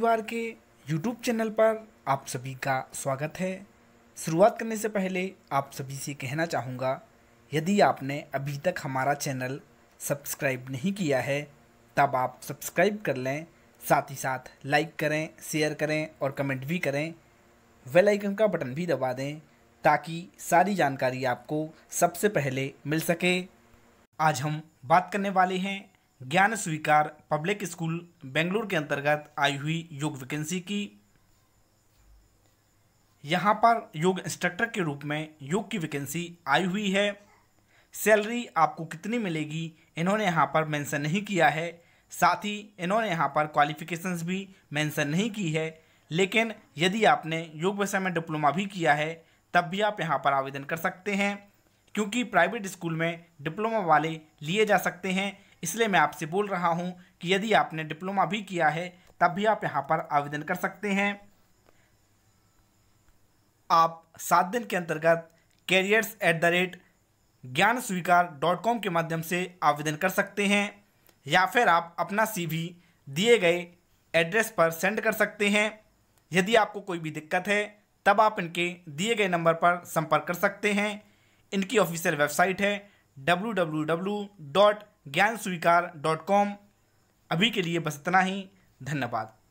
परिवार के YouTube channel पर आप सभी का स्वागत है शुरुआत करने से पहले आप सभी से कहना चाहूँगा यदि आपने अभी तक हमारा चैनल सब्सक्राइब नहीं किया है तब आप सब्सक्राइब कर लें साथ ही साथ लाइक करें शेयर करें और कमेंट भी करें वेल आइकन का बटन भी दबा दें ताकि सारी जानकारी आपको सबसे पहले मिल सके आज हम बात करने वाले हैं ज्ञान स्वीकार पब्लिक स्कूल बेंगलुरु के अंतर्गत आई हुई योग वैकेंसी की यहाँ पर योग इंस्ट्रक्टर के रूप में योग की वैकेंसी आई हुई है सैलरी आपको कितनी मिलेगी इन्होंने यहाँ पर मेंशन नहीं किया है साथ ही इन्होंने यहाँ पर क्वालिफिकेशंस भी मेंशन नहीं की है लेकिन यदि आपने योग विषय में डिप्लोमा भी किया है तब भी आप यहाँ पर आवेदन कर सकते हैं क्योंकि प्राइवेट स्कूल में डिप्लोमा वाले लिए जा सकते हैं इसलिए मैं आपसे बोल रहा हूँ कि यदि आपने डिप्लोमा भी किया है तब भी आप यहाँ पर आवेदन कर सकते हैं आप सात दिन के अंतर्गत कैरियर्स एट द रेट ज्ञान स्वीकार डॉट कॉम के माध्यम से आवेदन कर सकते हैं या फिर आप अपना सीवी दिए गए एड्रेस पर सेंड कर सकते हैं यदि आपको कोई भी दिक्कत है तब आप इनके दिए गए नंबर पर संपर्क कर सकते हैं इनकी ऑफिशियल वेबसाइट है W W W dot Gyan dot com अभी के लिए बस इतना ही धन्यवाद